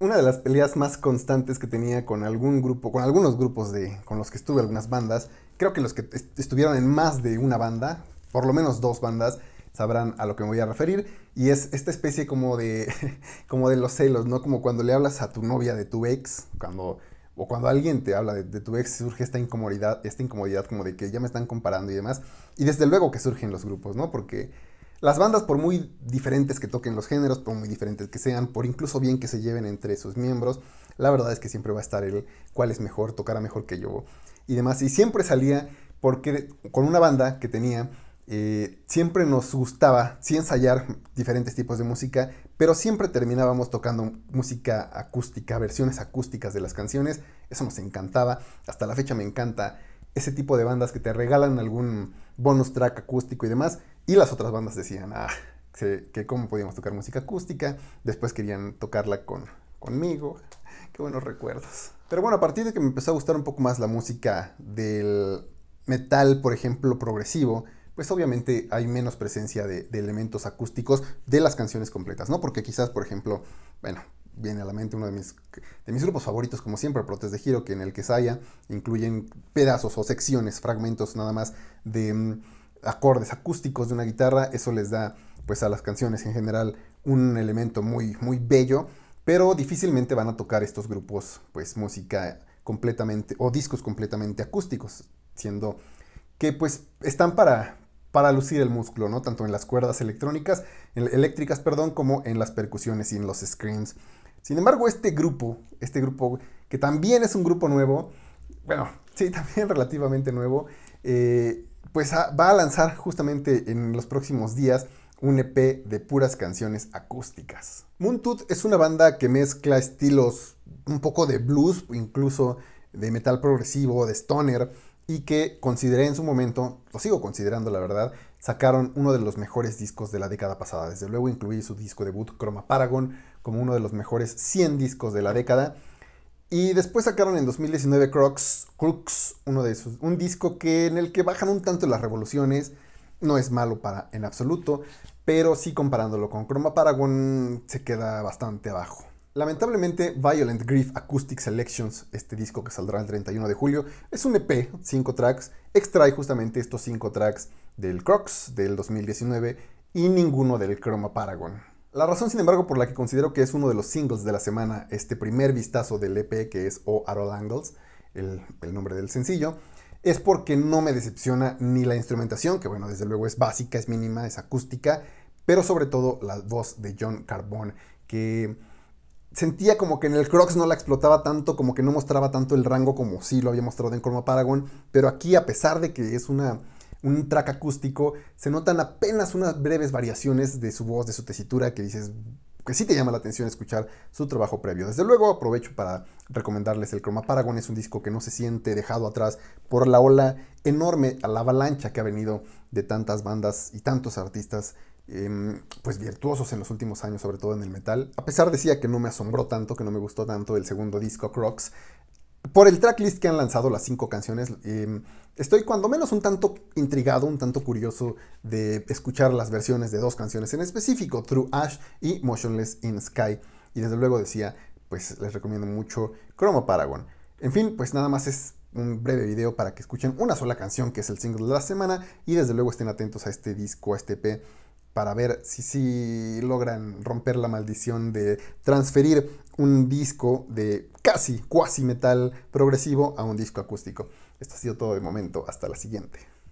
una de las peleas más constantes que tenía con algún grupo, con algunos grupos de, con los que estuve, algunas bandas, creo que los que estuvieron en más de una banda, por lo menos dos bandas, sabrán a lo que me voy a referir. Y es esta especie como de, como de los celos, ¿no? Como cuando le hablas a tu novia de tu ex, cuando, o cuando alguien te habla de, de, tu ex, surge esta incomodidad, esta incomodidad como de que ya me están comparando y demás. Y desde luego que surgen los grupos, ¿no? Porque las bandas, por muy diferentes que toquen los géneros, por muy diferentes que sean, por incluso bien que se lleven entre sus miembros, la verdad es que siempre va a estar el cuál es mejor, tocará mejor que yo y demás. Y siempre salía porque con una banda que tenía, eh, siempre nos gustaba, sí ensayar diferentes tipos de música, pero siempre terminábamos tocando música acústica, versiones acústicas de las canciones. Eso nos encantaba. Hasta la fecha me encanta ese tipo de bandas que te regalan algún bonus track acústico y demás. Y las otras bandas decían, ah, que, cómo podíamos tocar música acústica. Después querían tocarla con, conmigo. Qué buenos recuerdos. Pero bueno, a partir de que me empezó a gustar un poco más la música del metal, por ejemplo, progresivo, pues obviamente hay menos presencia de, de elementos acústicos de las canciones completas, ¿no? Porque quizás, por ejemplo, bueno, viene a la mente uno de mis, de mis grupos favoritos, como siempre, Protes de Giro, que en el que Saya incluyen pedazos o secciones, fragmentos nada más de mm, acordes acústicos de una guitarra. Eso les da, pues, a las canciones en general un elemento muy, muy bello, pero difícilmente van a tocar estos grupos, pues, música completamente o discos completamente acústicos, siendo que, pues, están para para lucir el músculo, ¿no? Tanto en las cuerdas electrónicas, eléctricas, perdón, como en las percusiones y en los screens. Sin embargo, este grupo, este grupo que también es un grupo nuevo, bueno, sí, también relativamente nuevo, eh, pues va a lanzar justamente en los próximos días un EP de puras canciones acústicas. Moontooth es una banda que mezcla estilos un poco de blues, incluso de metal progresivo, de stoner, y que consideré en su momento, lo sigo considerando la verdad, sacaron uno de los mejores discos de la década pasada. Desde luego incluí su disco debut Chroma Paragon como uno de los mejores 100 discos de la década. Y después sacaron en 2019 Crocs, Crux uno de sus, un disco que en el que bajan un tanto las revoluciones, no es malo para en absoluto, pero sí comparándolo con Chroma Paragon se queda bastante abajo. Lamentablemente, Violent Grief Acoustic Selections, este disco que saldrá el 31 de julio, es un EP, 5 tracks, extrae justamente estos 5 tracks del Crocs del 2019 y ninguno del Chroma Paragon. La razón, sin embargo, por la que considero que es uno de los singles de la semana, este primer vistazo del EP que es O At All Angles, el, el nombre del sencillo, es porque no me decepciona ni la instrumentación, que bueno, desde luego es básica, es mínima, es acústica, pero sobre todo la voz de John Carbone, que sentía como que en el Crocs no la explotaba tanto, como que no mostraba tanto el rango como sí lo había mostrado en Chroma Paragon, pero aquí a pesar de que es una un track acústico, se notan apenas unas breves variaciones de su voz, de su tesitura que dices que sí te llama la atención escuchar su trabajo previo. Desde luego aprovecho para recomendarles el Chroma Paragon, es un disco que no se siente dejado atrás por la ola enorme, a la avalancha que ha venido de tantas bandas y tantos artistas Em, pues virtuosos en los últimos años, sobre todo en el metal. A pesar decía que no me asombró tanto, que no me gustó tanto el segundo disco, Crocs. Por el tracklist que han lanzado las cinco canciones, em, estoy cuando menos un tanto intrigado, un tanto curioso de escuchar las versiones de dos canciones en específico, True Ash y Motionless in Sky. Y desde luego decía, pues les recomiendo mucho Chroma Paragon. En fin, pues nada más es un breve video para que escuchen una sola canción que es el single de la semana y desde luego estén atentos a este disco, a este EP para ver si si logran romper la maldición de transferir un disco de casi, cuasi metal progresivo a un disco acústico. Esto ha sido todo de momento, hasta la siguiente.